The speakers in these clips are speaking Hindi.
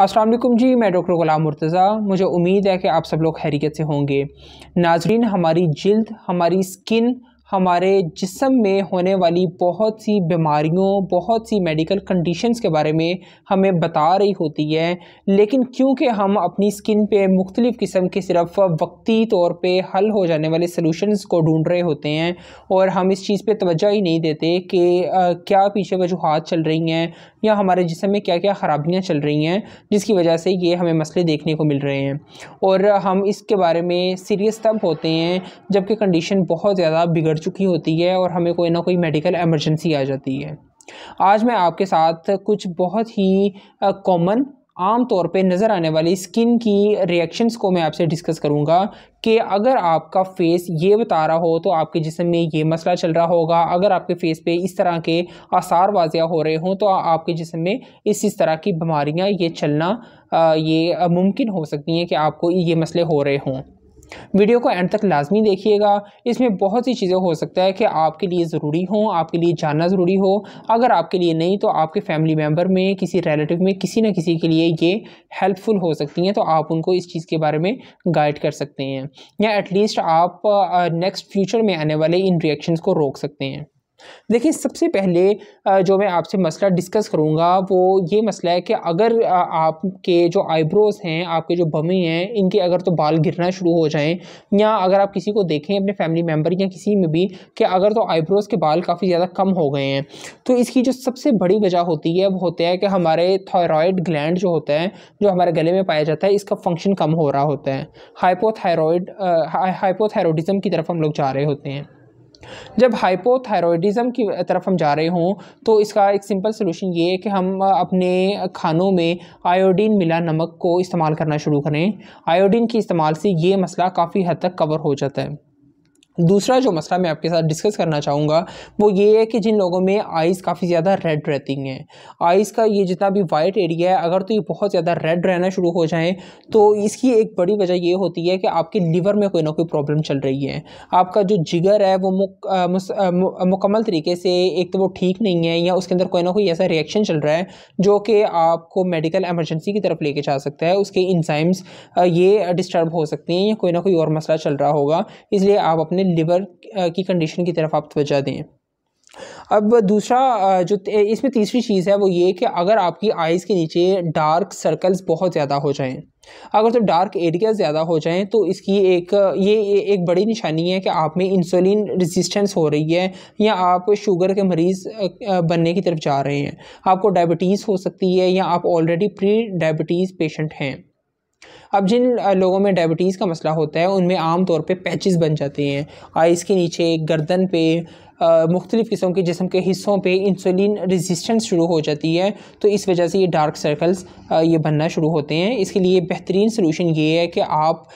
असलम जी मैं डॉक्टर गुलाम मुर्तज़ा मुझे उम्मीद है कि आप सब लोग हैरियत से होंगे नाजरीन हमारी जल्द हमारी स्किन हमारे जिसम में होने वाली बहुत सी बीमारियों बहुत सी मेडिकल कंडीशंस के बारे में हमें बता रही होती है लेकिन क्योंकि हम अपनी स्किन पे मुख्तलिफ़ किस्म के सिर्फ वक्ती तौर पे हल हो जाने वाले सॉल्यूशंस को ढूंढ रहे होते हैं और हम इस चीज़ पे तवज्जो ही नहीं देते कि क्या पीछे वजूहत चल रही हैं या हमारे जिसम में क्या क्या ख़राबियाँ चल रही हैं जिसकी वजह से ये हमें मसले देखने को मिल रहे हैं और हम इसके बारे में सीरियस तब होते हैं जबकि कंडीशन बहुत ज़्यादा बिगड़ कर चुकी होती है और हमें कोई ना कोई मेडिकल एमरजेंसी आ जाती है आज मैं आपके साथ कुछ बहुत ही कॉमन आम तौर पे नज़र आने वाली स्किन की रिएक्शंस को मैं आपसे डिस्कस करूँगा कि अगर आपका फेस ये बता रहा हो तो आपके जिसम में ये मसला चल रहा होगा अगर आपके फेस पे इस तरह के आसार वाजिया हो रहे हों तो आपके जिसम में इस इस तरह की बीमारियाँ ये चलना ये मुमकिन हो सकती हैं कि आपको ये मसले हो रहे हों वीडियो को एंड तक लाजमी देखिएगा इसमें बहुत सी चीज़ें हो सकता है कि आपके लिए ज़रूरी हों आपके लिए जानना ज़रूरी हो अगर आपके लिए नहीं तो आपके फैमिली मेम्बर में किसी रिलेटिव में किसी न किसी के लिए ये हेल्पफुल हो सकती हैं तो आप उनको इस चीज़ के बारे में गाइड कर सकते हैं या एटलीस्ट आप नेक्स्ट फ्यूचर में आने वाले इन रिएक्शंस को रोक सकते हैं देखिए सबसे पहले जो मैं आपसे मसला डिस्कस करूँगा वो ये मसला है कि अगर आपके जो आईब्रोज़ हैं आपके जो बमी हैं इनके अगर तो बाल गिरना शुरू हो जाएं या अगर आप किसी को देखें अपने फैमिली मेम्बर या किसी में भी कि अगर तो आईब्रोज़ के बाल काफ़ी ज़्यादा कम हो गए हैं तो इसकी जो सबसे बड़ी वजह होती है वो होता है कि हमारे थायरॉयड ग्लैंड जो होता है जो हमारे गले में पाया जाता है इसका फंक्शन कम हो रहा होता है हाइपोथायरॉयड हाइपोथायरॉयडिज़म की तरफ हम लोग जा रहे होते हैं जब हाइपोथायरॉयडिज़म की तरफ हम जा रहे हों तो इसका एक सिंपल सोल्यूशन ये है कि हम अपने खानों में आयोडीन मिला नमक को इस्तेमाल करना शुरू करें आयोडीन के इस्तेमाल से ये मसला काफ़ी हद तक कवर हो जाता है दूसरा जो मसला मैं आपके साथ डिस्कस करना चाहूँगा वो ये है कि जिन लोगों में आइज़ काफ़ी ज़्यादा रेड रहती हैं आइज़ का ये जितना भी वाइट एरिया है अगर तो ये बहुत ज़्यादा रेड रहना शुरू हो जाए तो इसकी एक बड़ी वजह ये होती है कि आपके लीवर में कोई ना कोई प्रॉब्लम चल रही है आपका जो जिगर है वो मुकम्मल तरीके से एक तो वो ठीक नहीं है या उसके अंदर कोई ना कोई ऐसा रिएक्शन चल रहा है जो कि आपको मेडिकल एमरजेंसी की तरफ लेके जा सकता है उसके इंजाइम्स ये डिस्टर्ब हो सकते हैं या कोई ना कोई और मसला चल रहा होगा इसलिए आप अपने लिवर की कंडीशन की तरफ आप तोजा दें अब दूसरा जो इसमें तीसरी चीज़ है वो ये कि अगर आपकी आइज़ के नीचे डार्क सर्कल्स बहुत ज़्यादा हो जाएं अगर जब तो डार्क एरिया ज़्यादा हो जाएं तो इसकी एक ये एक बड़ी निशानी है कि आप में इंसुलिन रेजिस्टेंस हो रही है या आप शुगर के मरीज़ बनने की तरफ जा रहे हैं आपको डायबिटीज़ हो सकती है या आप ऑलरेडी प्री डायबिटीज़ पेशेंट हैं अब जिन लोगों में डायबिटीज़ का मसला होता है उनमें आम तौर पे पैचेस बन जाते हैं आइस के नीचे गर्दन पे मुख्तलिफ़ किस्म के जिसम के हिस्सों पे इंसुलिन रेजिस्टेंस शुरू हो जाती है तो इस वजह से ये डार्क सर्कल्स ये बनना शुरू होते हैं इसके लिए बेहतरीन सलूशन ये है कि आप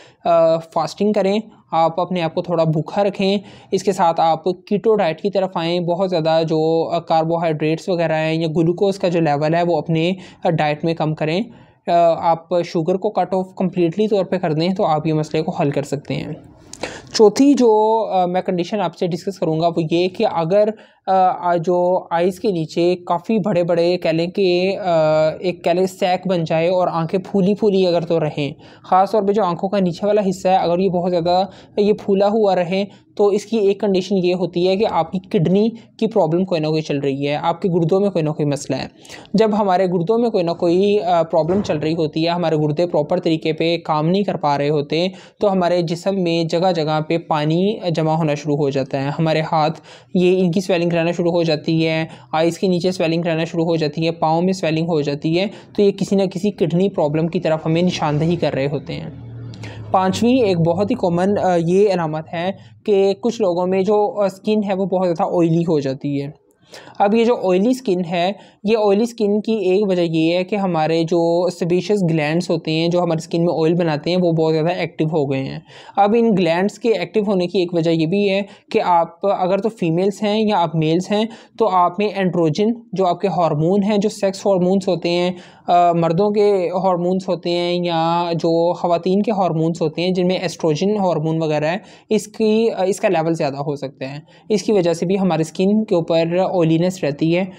फास्टिंग करें आप अपने आप को थोड़ा भूखा रखें इसके साथ आप कीटो डाइट की तरफ आएँ बहुत ज़्यादा जो कार्बोहाइड्रेट्स वगैरह हैं या ग्लूकोज का जो लेवल है वो अपने डाइट में कम करें आप शुगर को कट ऑफ कम्प्लीटली तौर पर कर दें तो आप ये मसले को हल कर सकते हैं चौथी जो मैं कंडीशन आपसे डिस्कस करूँगा वो ये कि अगर जो आइज़ के नीचे काफ़ी बड़े बड़े कह लें कि एक कह लें सैक बन जाए और आंखें फूली फूली अगर तो रहें ख़ास तौर पे जो आंखों का नीचे वाला हिस्सा है अगर ये बहुत ज़्यादा ये फूला हुआ रहे तो इसकी एक कंडीशन ये होती है कि आपकी किडनी की प्रॉब्लम कोई ना कोई चल रही है आपके गुर्दों में कोई ना कोई मसला है जब हमारे गुर्दों में कोई ना कोई प्रॉब्लम चल रही होती है हमारे गुर्दे प्रॉपर तरीके पे काम नहीं कर पा रहे होते तो हमारे जिसम में जगह जगह पे पानी जमा होना शुरू हो जाता है हमारे हाथ ये इनकी स्वेलिंग स्वेलिंग रहना शुरू हो जाती है आइज़ के नीचे स्वेलिंग रहना शुरू हो जाती है पाँव में स्वेलिंग हो जाती है तो ये किसी ना किसी किडनी प्रॉब्लम की तरफ हमें निशानदेही कर रहे होते हैं पाँचवीं एक बहुत ही कॉमन ये अलामत है कि कुछ लोगों में जो स्किन है वो बहुत ज़्यादा ऑयली हो जाती है अब ये जो ऑयली स्किन है ये ऑयली स्किन की एक वजह ये है कि हमारे जो सबिशस ग्लैंड्स होते हैं जो हमारी स्किन में ऑयल बनाते हैं वो बहुत ज़्यादा एक्टिव हो गए हैं अब इन ग्लैंड्स के एक्टिव होने की एक वजह ये भी है कि आप अगर तो फीमेल्स हैं या आप मेल्स हैं तो आप में एंड्रोजन जो आपके हार्मोन हैं जो सेक्स हार्मोन्स होते हैं आ, मर्दों के हार्मोन्स होते हैं या जो ख़वान के हार्मोन्स होते हैं जिनमें एस्ट्रोजन हार्मोन वगैरह है इसकी इसका लेवल ज़्यादा हो सकता है इसकी वजह से भी हमारी स्किन के ऊपर ऑयलीनेस रहती है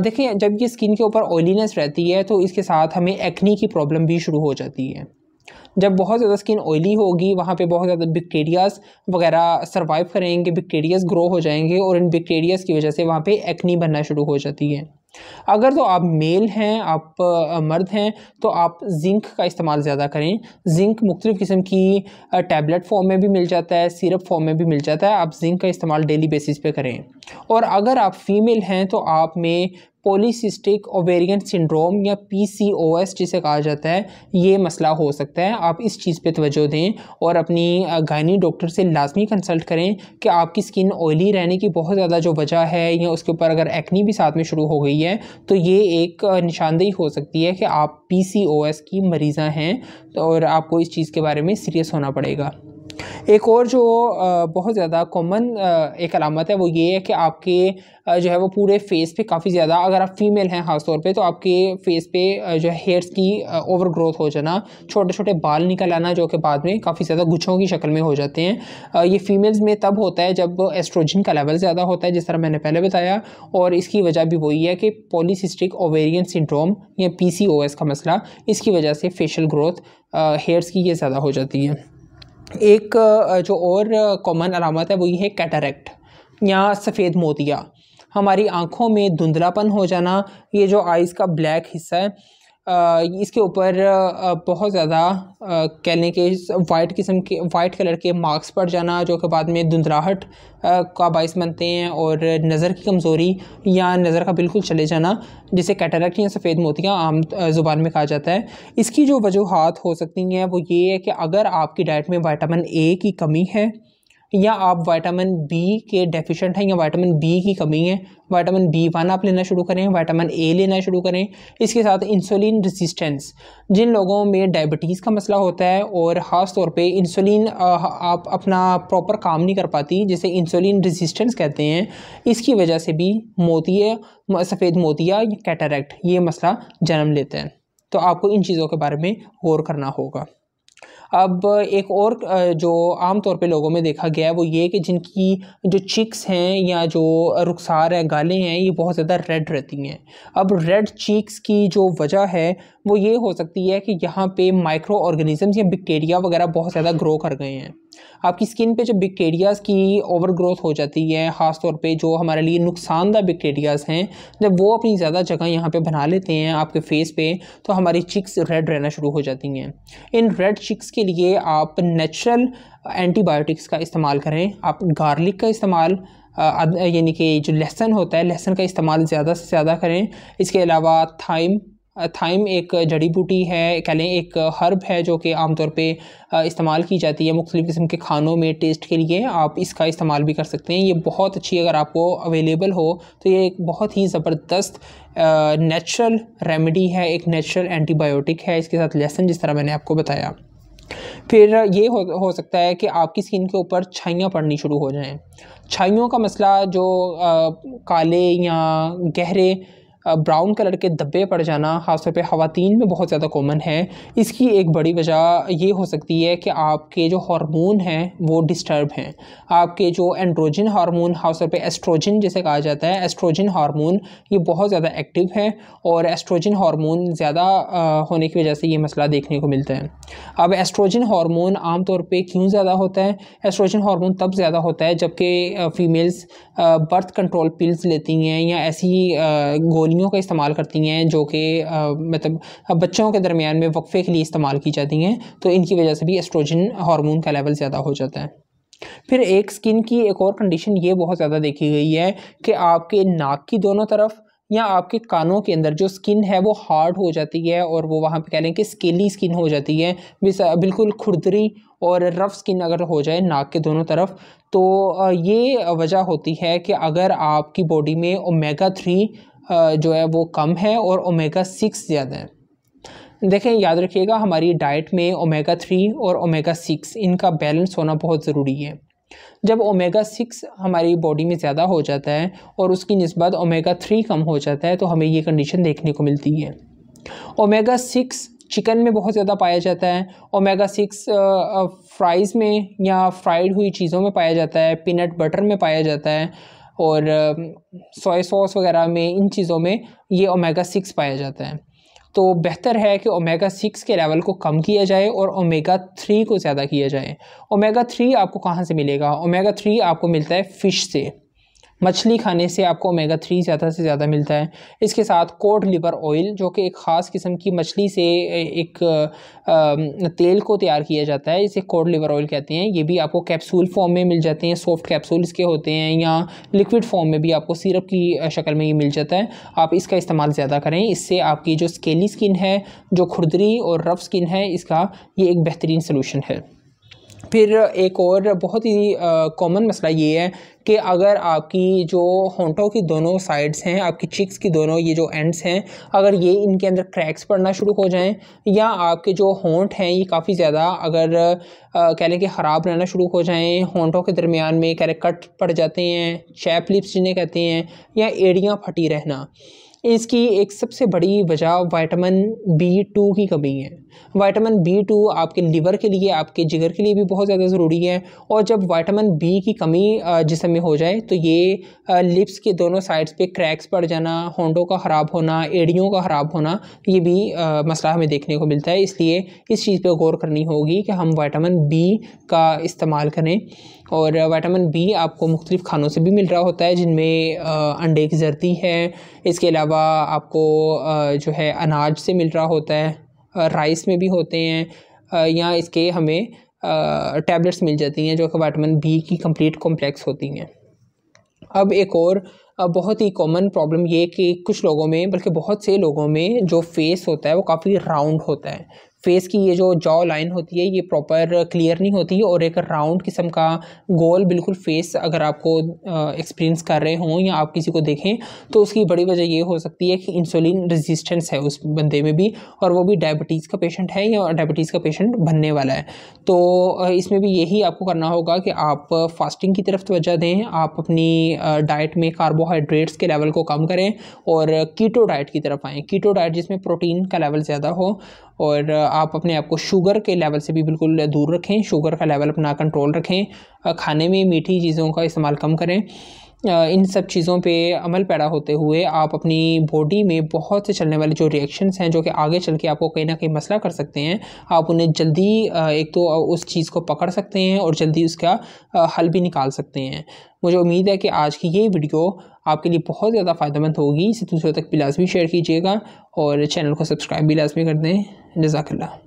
देखिए जब ये स्किन के ऊपर ऑयलीनेस रहती है तो इसके साथ हमें एक्नी की प्रॉब्लम भी शुरू हो जाती है जब बहुत ज़्यादा स्किन ऑयली होगी वहाँ पे बहुत ज़्यादा बैक्टीरियाज वगैरह सर्वाइव करेंगे बैक्टीरियाज ग्रो हो जाएंगे और इन बैक्टीरियाज की वजह से वहाँ पे एक्नी बनना शुरू हो जाती है अगर तो आप मेल हैं आप मर्द हैं तो आप जिंक का इस्तेमाल ज़्यादा करें जिंक मुख्तलिफ़ किस्म की टैबलेट फॉर्म में भी मिल जाता है सिरप फॉर्म में भी मिल जाता है आप जिंक का इस्तेमाल डेली बेसिस पे करें और अगर आप फ़ीमेल हैं तो आप में पोलिसिस्टिक ओवेरियन सिंड्रोम या पीसीओएस जिसे कहा जाता है ये मसला हो सकता है आप इस चीज़ पे तोज्जो दें और अपनी गायनी डॉक्टर से लाजमी कंसल्ट करें कि आपकी स्किन ऑयली रहने की बहुत ज़्यादा जो वजह है या उसके ऊपर अगर एक्नी भी साथ में शुरू हो गई है तो ये एक निशानदेही हो सकती है कि आप पी की मरीज़ा हैं और आपको इस चीज़ के बारे में सीरियस होना पड़ेगा एक और जो बहुत ज़्यादा कॉमन एक अलामत है वो ये है कि आपके जो है वो पूरे फेस पे काफ़ी ज़्यादा अगर आप फीमेल हैं ख़ास तौर पे तो आपके फेस पे जो है हेयर्स की ओवर ग्रोथ हो जाना छोटे छोटे बाल निकल आना जो कि बाद में काफ़ी ज़्यादा गुच्छों की शक्ल में हो जाते हैं ये फीमेल्स में तब होता है जब एस्ट्रोजन का लेवल ज़्यादा होता है जिस तरह मैंने पहले बताया और इसकी वजह भी वही है कि पोलिसिस्टिक ओवेरियन सिंड्रोम या पी का मसला इसकी वजह से फेशियल ग्रोथ हेयर्स की ये ज़्यादा हो जाती है एक जो और कॉमन अलामत है वो ये है कैटरेक्ट या सफ़ेद मोतिया हमारी आँखों में धुंधलापन हो जाना ये जो आइज़ का ब्लैक हिस्सा है इसके ऊपर बहुत ज़्यादा कह लें कि वाइट किस्म के वाइट कलर के मार्क्स पड़ जाना जो कि बाद में धुंधराहट का बायस बनते हैं और नज़र की कमज़ोरी या नज़र का बिल्कुल चले जाना जिसे कैटरक्ट या सफ़ेद मोतियाँ आम ज़ुबान में कहा जाता है इसकी जो वजूहत हो सकती हैं वो ये है कि अगर आपकी डाइट में वाइटामिन ए की कमी है या आप विटामिन बी के डेफिशिएंट हैं या विटामिन बी की कमी है विटामिन बी वन आप लेना शुरू करें विटामिन ए लेना शुरू करें इसके साथ इंसुलिन रेजिस्टेंस जिन लोगों में डायबिटीज़ का मसला होता है और ख़ास तौर पे इंसुलिन आप अपना प्रॉपर काम नहीं कर पाती जिसे इंसुलिन रेजिस्टेंस कहते हैं इसकी वजह से भी मोतिया सफ़ेद मोतिया या कैटरेक्ट ये मसला जन्म लेते हैं तो आपको इन चीज़ों के बारे में गौर करना होगा अब एक और जो आम तौर पे लोगों में देखा गया है वो ये कि जिनकी जो चिक्स हैं या जो रुखसार हैं गालें हैं ये बहुत ज़्यादा रेड रहती हैं अब रेड चीक्स की जो वजह है वो ये हो सकती है कि यहाँ पे माइक्रो ऑर्गेनिजम्स या बैक्टीरिया वगैरह बहुत ज़्यादा ग्रो कर गए हैं आपकी स्किन पे जब बैक्टीरियाज़ की ओवर ग्रोथ हो जाती है ख़ासतौर पे जो हमारे लिए नुकसानदा बैक्टीरियाज़ हैं जब वो अपनी ज़्यादा जगह यहाँ पे बना लेते हैं आपके फेस पे तो हमारी चिक्स रेड रहना शुरू हो जाती हैं इन रेड चिक्स के लिए आप नेचुरल एंटीबायोटिक्स का इस्तेमाल करें आप गार्लिक का इस्तेमाल यानी कि जो लहसन होता है लहसन का इस्तेमाल ज़्यादा से ज़्यादा करें इसके अलावा थाइम थाइम एक जड़ी बूटी है कह लें एक हर्ब है जो कि आमतौर पे इस्तेमाल की जाती है मुख्तलिफ़ किस्म के खानों में टेस्ट के लिए आप इसका इस्तेमाल भी कर सकते हैं ये बहुत अच्छी अगर आपको अवेलेबल हो तो ये एक बहुत ही ज़बरदस्त नेचुरल रेमेडी है एक नेचुरल एंटीबायोटिक है इसके साथ लेसन जिस तरह मैंने आपको बताया फिर ये हो, हो सकता है कि आपकी स्किन के ऊपर छाइयाँ पड़नी शुरू हो जाएँ छाइयों का मसला जो आ, काले या गहरे ब्राउन कलर के धब्बे पड़ जाना खासतौर पर ख़वान में बहुत ज़्यादा कॉमन है इसकी एक बड़ी वजह ये हो सकती है कि आपके जो हार्मोन हैं वो डिस्टर्ब हैं आपके जो एंड्रोजन हार्मोन खासतौर पर एस्ट्रोजन जिसे कहा जाता है एस्ट्रोजन हार्मोन ये बहुत ज़्यादा एक्टिव है और एस्ट्रोजन हार्मोन ज़्यादा होने की वजह से ये मसला देखने को मिलता है अब एस्ट्रोजन हार्मोन आमतौर पर क्यों ज़्यादा होता है एस्ट्रोजन हार्मोन तब ज़्यादा होता है जबकि फ़ीमेल्स बर्थ कंट्रोल पिल्स लेती हैं या ऐसी गोली कहानियों का इस्तेमाल करती हैं जो कि मतलब बच्चों के दरमियान में वक्फे के लिए इस्तेमाल की जाती हैं तो इनकी वजह से भी एस्ट्रोजन हार्मोन का लेवल ज़्यादा हो जाता है फिर एक स्किन की एक और कंडीशन ये बहुत ज़्यादा देखी गई है कि आपके नाक की दोनों तरफ या आपके कानों के अंदर जो स्किन है वो हार्ड हो जाती है और वो वहाँ पे कह लें कि स्केली स्किन हो जाती है बिल्कुल खुरदरी और रफ़ स्किन अगर हो जाए नाक के दोनों तरफ तो ये वजह होती है कि अगर आपकी बॉडी में ओमेगा थ्री जो है वो कम है और ओमेगा सिक्स ज़्यादा है देखें याद रखिएगा हमारी डाइट में ओमेगा थ्री और ओमेगा सिक्स इनका बैलेंस होना बहुत ज़रूरी है जब ओमेगा सिक्स हमारी बॉडी में ज़्यादा हो जाता है और उसकी नस्बत ओमेगा थ्री कम हो जाता है तो हमें ये कंडीशन देखने को मिलती है ओमेगा सिक्स चिकन में बहुत ज़्यादा पाया जाता है ओमेगा सिक्स फ्राइज़ में या फ्राइड हुई चीज़ों में पाया जाता है पीनट बटर में पाया जाता है और सोया सॉस वगैरह में इन चीज़ों में ये ओमेगा सिक्स पाया जाता है तो बेहतर है कि ओमेगा सिक्स के लेवल को कम किया जाए और ओमेगा थ्री को ज़्यादा किया जाए ओमेगा थ्री आपको कहाँ से मिलेगा ओमेगा थ्री आपको मिलता है फ़िश से मछली खाने से आपको ओमेगा थ्री ज़्यादा से ज़्यादा मिलता है इसके साथ कोड लिवर ऑयल जो कि एक ख़ास किस्म की मछली से एक तेल को तैयार किया जाता है इसे कोड लिवर ऑयल कहते हैं ये भी आपको कैप्सूल फॉर्म में मिल जाते हैं सॉफ्ट कैप्सूल इसके होते हैं या लिक्विड फॉर्म में भी आपको सिरप की शक्ल में ये मिल जाता है आप इसका इस्तेमाल ज़्यादा करें इससे आपकी जो स्केली स्किन है जो खुरदरी और रफ स्किन है इसका ये एक बेहतरीन सोलूशन है फिर एक और बहुत ही कॉमन मसला ये है कि अगर आपकी जो होंठों की दोनों साइड्स हैं आपकी चिक्स की दोनों ये जो एंड्स हैं अगर ये इनके अंदर क्रैक्स पड़ना शुरू हो जाएं या आपके जो होंठ हैं ये काफ़ी ज़्यादा अगर कह लें कि ख़राब रहना शुरू हो जाएं होंठों के दरमियान में कह रहे कट पड़ जाते हैं चैप लिप्स जिन्हें कहते हैं या एड़ियाँ फटी रहना इसकी एक सबसे बड़ी वजह वाइटामिन बी टू की कमी है वाइटामिन बी टू आपके लीवर के लिए आपके जिगर के लिए भी बहुत ज़्यादा ज़रूरी है और जब वाइटामिन बी की कमी जिसम में हो जाए तो ये लिप्स के दोनों साइड्स पे क्रैक्स पड़ जाना होंडों का ख़राब होना एड़ियों का ख़राब होना ये भी मसला हमें देखने को मिलता है इसलिए इस चीज़ पर गौर करनी होगी कि हम वाइटामिन बी का इस्तेमाल करें और वाइटामिन बी आपको मुख्तलिफ़ खानों से भी मिल रहा होता है जिनमें अंडे की जर्दी है इसके अलावा आपको जो है अनाज से मिल रहा होता है राइस में भी होते हैं या इसके हमें टैबलेट्स मिल जाती हैं जो कि वाइटमिन बी की कंप्लीट कॉम्प्लेक्स होती हैं अब एक और बहुत ही कॉमन प्रॉब्लम ये कि कुछ लोगों में बल्कि बहुत से लोगों में जो फेस होता है वो काफ़ी राउंड होता है फेस की ये जो जॉ लाइन होती है ये प्रॉपर क्लियर नहीं होती और एक राउंड किस्म का गोल बिल्कुल फेस अगर आपको एक्सपीरियंस कर रहे हों या आप किसी को देखें तो उसकी बड़ी वजह ये हो सकती है कि इंसुलिन रेजिस्टेंस है उस बंदे में भी और वो भी डायबिटीज़ का पेशेंट है या डायबिटीज़ का पेशेंट बनने वाला है तो इसमें भी यही आपको करना होगा कि आप फास्टिंग की तरफ तोज्जह दें आप अपनी डाइट में कार्बोहाइड्रेट्स के लेवल को कम करें और कीटो डाइट की तरफ आएँ कीटो डाइट जिसमें प्रोटीन का लेवल ज़्यादा हो और आप अपने आप को शुगर के लेवल से भी बिल्कुल दूर रखें शुगर का लेवल अपना कंट्रोल रखें खाने में मीठी चीज़ों का इस्तेमाल कम करें इन सब चीज़ों पे अमल पैदा होते हुए आप अपनी बॉडी में बहुत से चलने वाले जो रिएक्शंस हैं जो कि आगे चल के आपको कहीं ना कहीं मसला कर सकते हैं आप उन्हें जल्दी एक तो उस चीज़ को पकड़ सकते हैं और जल्दी उसका हल भी निकाल सकते हैं मुझे उम्मीद है कि आज की ये वीडियो आपके लिए बहुत ज़्यादा फ़ायदेमंद होगी इसे दूसरों तक भी लाजमी शेयर कीजिएगा और चैनल को सब्सक्राइब भी लाजमी कर दें जजाकल्ला